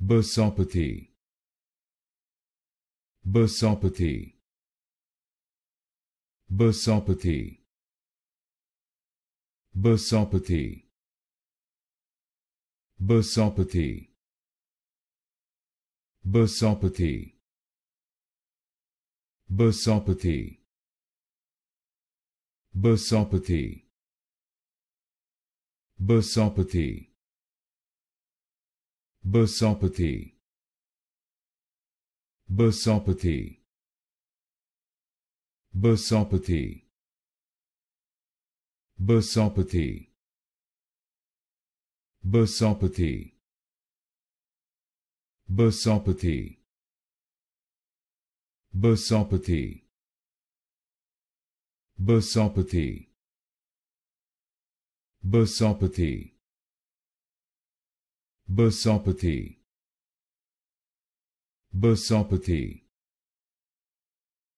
Basempati. Basempati. Basempati. Basempati. Basempati. Basempati. Basempati. Basempati. Basempati. Basopathy. Basopathy. Basopathy. Basopathy. Basopathy. Basopathy. Basopathy. Basopathy. Basopathy. Bosopathy. Bosopathy.